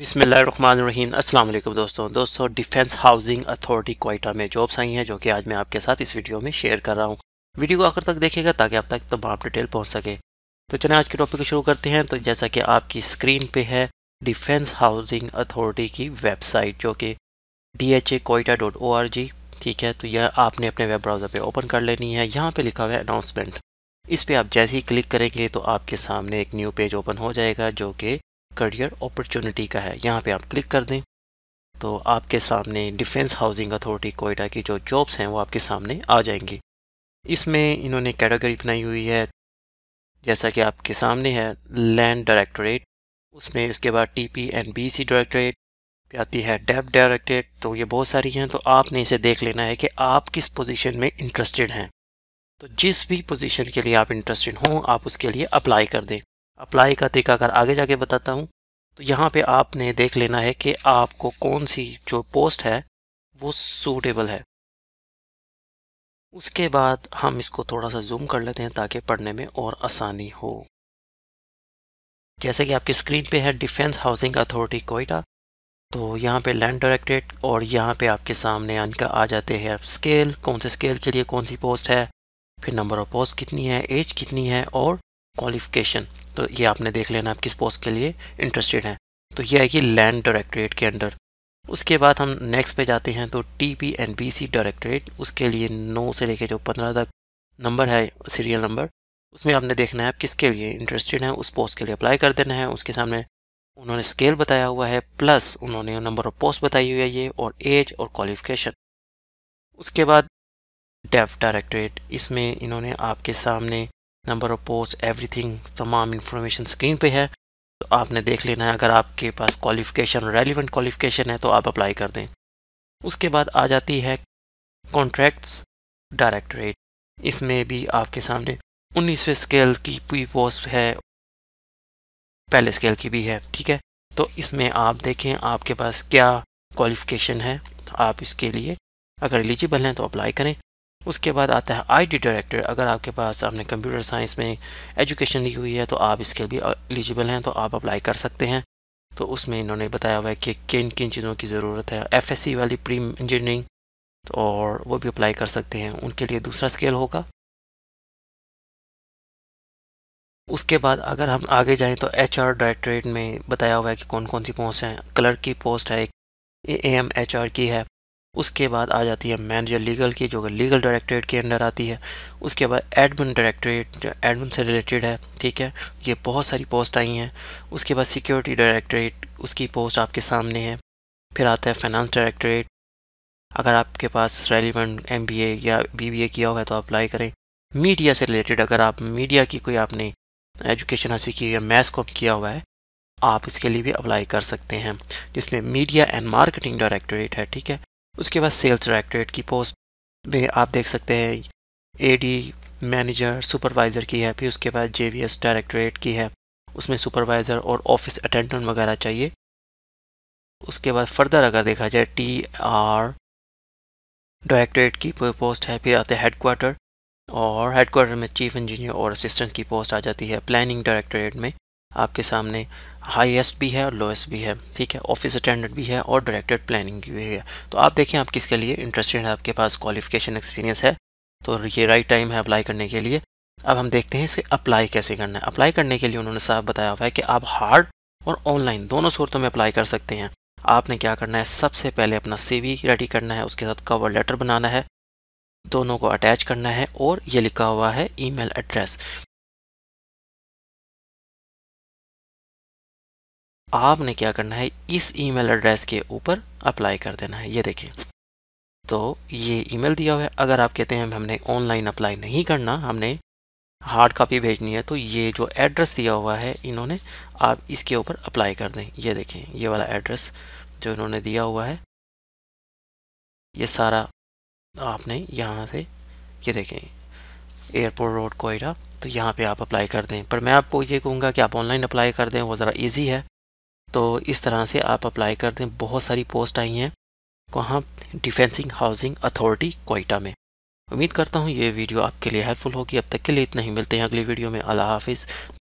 बिसमीम अस्सलाम वालेकुम दोस्तों दोस्तों डिफेंस हाउसिंग अथॉरिटी कोयटा में जॉब्स आई हैं जो कि आज मैं आपके साथ इस वीडियो में शेयर कर रहा हूँ वीडियो को आखिर तक देखेगा ताकि आप तक तमाम डिटेल पहुँच सके तो चलें आज के टॉपिक को शुरू करते हैं तो जैसा कि आपकी स्क्रीन पर है डिफेंस हाउसिंग अथॉरिटी की वेबसाइट जो कि D H A Quetta dot O R G ठीक है तो यह आपने अपने वेब ब्राउज़र पर ओपन कर लेनी है यहाँ पर लिखा हुआ है अनाउंसमेंट इस पर आप जैसे ही क्लिक करेंगे तो आपके सामने एक न्यू पेज ओपन हो जाएगा जो कि करियर अपॉर्चुनिटी का है यहाँ पे आप क्लिक कर दें तो आपके सामने डिफेंस हाउसिंग अथॉरिटी कोयटा की जो जॉब्स हैं वो आपके सामने आ जाएंगी इसमें इन्होंने कैटेगरी बनाई हुई है जैसा कि आपके सामने है लैंड डायरेक्टोरेट उसमें उसके बाद T P and B C directorate पे आती है डेप डायरेक्टोरेट तो ये बहुत सारी हैं तो आपने इसे देख लेना है कि आप किस पोजीशन में इंटरेस्टेड हैं तो जिस भी पोजीशन के लिए आप इंटरेस्टेड हों आप उसके लिए अप्लाई कर दें अप्लाई का तरीकाकार आगे जाके बताता हूँ तो यहाँ पे आपने देख लेना है कि आपको कौन सी जो पोस्ट है वो सूटेबल है उसके बाद हम इसको थोड़ा सा जूम कर लेते हैं ताकि पढ़ने में और आसानी हो जैसे कि आपकी स्क्रीन पे है डिफेंस हाउसिंग अथॉरिटी कोयटा तो यहाँ पे लैंड डायरेक्टेड और यहाँ पे आपके सामने इनका आ जाते हैं स्केल कौन से स्केल के लिए कौन सी पोस्ट है फिर नंबर ऑफ पोस्ट कितनी है एज कितनी है और क्वालिफिकेशन तो ये आपने देख लेना आप किस पोस्ट के लिए इंटरेस्टेड हैं तो ये कि लैंड डायरेक्ट्रेट के अंडर उसके बाद हम नेक्स्ट पे जाते हैं तो T P and B C directorate उसके लिए नौ से लेके जो पंद्रह तक नंबर है सीरियल नंबर उसमें आपने देखना है आप किसके लिए इंटरेस्टेड हैं उस पोस्ट के लिए अप्लाई कर देना है उसके सामने उन्होंने स्केल बताया हुआ है प्लस उन्होंने नंबर ऑफ पोस्ट बताई हुई है ये और एज और क्वालिफिकेशन उसके बाद डेफ डायरेक्ट्रेट इसमें इन्होंने आपके सामने नंबर ऑफ पोस्ट एवरीथिंग तमाम इन्फॉर्मेशन स्क्रीन पे है तो आपने देख लेना है अगर आपके पास क्वालिफिकेशन रेलिवेंट क्वालिफिकेशन है तो आप अप्लाई कर दें उसके बाद आ जाती है कॉन्ट्रैक्ट्स डायरेक्टरेट इसमें भी आपके सामने उन्नीसवें स्केल की पूरी पोस्ट है पहले स्केल की भी है ठीक है तो इसमें आप देखें आपके पास क्या क्वालिफिकेशन है तो आप इसके लिए अगर एलिजिबल हैं तो अप्लाई करें उसके बाद आता है आईटी डायरेक्टर अगर आपके पास आपने कंप्यूटर साइंस में एजुकेशन ली हुई है तो आप इसके भी एलिजिबल हैं तो आप अप्लाई कर सकते हैं तो उसमें इन्होंने बताया हुआ है कि किन किन चीज़ों की ज़रूरत है सी वाली प्री इंजीनियरिंग तो और वो भी अप्लाई कर सकते हैं उनके लिए दूसरा स्केल होगा उसके बाद अगर हम आगे जाएं तो एच आर डायरेक्टरेट में बताया हुआ है कि कौन कौन सी पोस्ट हैं क्लर्क की पोस्ट है एक ए एम एच आर की है उसके बाद आ जाती है मैनेजर लीगल की जो कि लीगल डायरेक्टरेट के अंडर आती है उसके बाद एडमिन डायरेक्टरेट जो एडमिन से रिलेटेड है ठीक है ये बहुत सारी पोस्ट आई हैं उसके बाद सिक्योरिटी डायरेक्टरेट उसकी पोस्ट आपके सामने है फिर आता है फाइनेंस डायरेक्टरेट अगर आपके पास रेलिवेंट एम या बी किया हुआ है तो अप्लाई करें मीडिया से रिलेटेड अगर आप मीडिया की कोई आपने एजुकेशन हासिल की या मैथ्स को किया हुआ है आप इसके लिए भी अप्लाई कर सकते हैं जिसमें मीडिया एंड मार्केटिंग डायरेक्टोरेट है ठीक है उसके बाद सेल्स डायरेक्ट्रेट की पोस्ट में आप देख सकते हैं एडी मैनेजर सुपरवाइज़र की है फिर उसके बाद जेवीएस डायरेक्टरेट की है उसमें सुपरवाइज़र और ऑफिस अटेंडेंट वगैरह चाहिए उसके बाद फर्दर अगर देखा जाए टी आर डायरेक्टरेट की पोस्ट है फिर आते हैं हेडकोार्टर और हेडकोार्टर में चीफ इंजीनियर और असिस्टेंट की पोस्ट आ जाती है प्लानिंग डायरेक्टरेट में आपके सामने हाईएस्ट भी है और लोएस्ट भी है ठीक है ऑफिस अटेंडेंट भी है और डायरेक्टेड प्लानिंग भी है तो आप देखें आप किसके लिए इंटरेस्टेड है आपके पास क्वालिफिकेशन एक्सपीरियंस है तो ये राइट टाइम है अप्लाई करने के लिए अब हम देखते हैं इसे अप्लाई कैसे करना है अप्लाई करने के लिए उन्होंने साफ बताया हुआ है कि आप हार्ड और ऑनलाइन दोनों सूरतों में अप्लाई कर सकते हैं आपने क्या करना है सबसे पहले अपना वी रेडी करना है उसके साथ कवर लेटर बनाना है दोनों को अटैच करना है और ये लिखा हुआ है ईमेल एड्रेस आपने क्या करना है इस ईमेल एड्रेस के ऊपर अप्लाई कर देना है ये देखिए तो ये ईमेल दिया हुआ है अगर आप कहते हैं हमने ऑनलाइन अप्लाई नहीं करना हमने हार्ड कॉपी भेजनी है तो ये जो एड्रेस दिया हुआ है इन्होंने आप इसके ऊपर अप्लाई कर दें ये देखें ये वाला एड्रेस जो इन्होंने दिया हुआ है ये सारा आपने यहाँ से ये देखें एयरपोर्ट रोड कोयरा तो यहाँ पे आप अप्लाई कर दें पर मैं आपको ये कहूँगा कि आप ऑनलाइन अप्लाई कर दें वो ज़रा ईजी है तो इस तरह से आप अप्लाई कर दें बहुत सारी पोस्ट आई हैं कहाँ डिफेंसिंग हाउसिंग अथॉरिटी कोयटा में उम्मीद करता हूँ ये वीडियो आपके लिए हेल्पफुल होगी अब तक के लिए इतना ही मिलते हैं अगली वीडियो में अल्लाह हाफिज़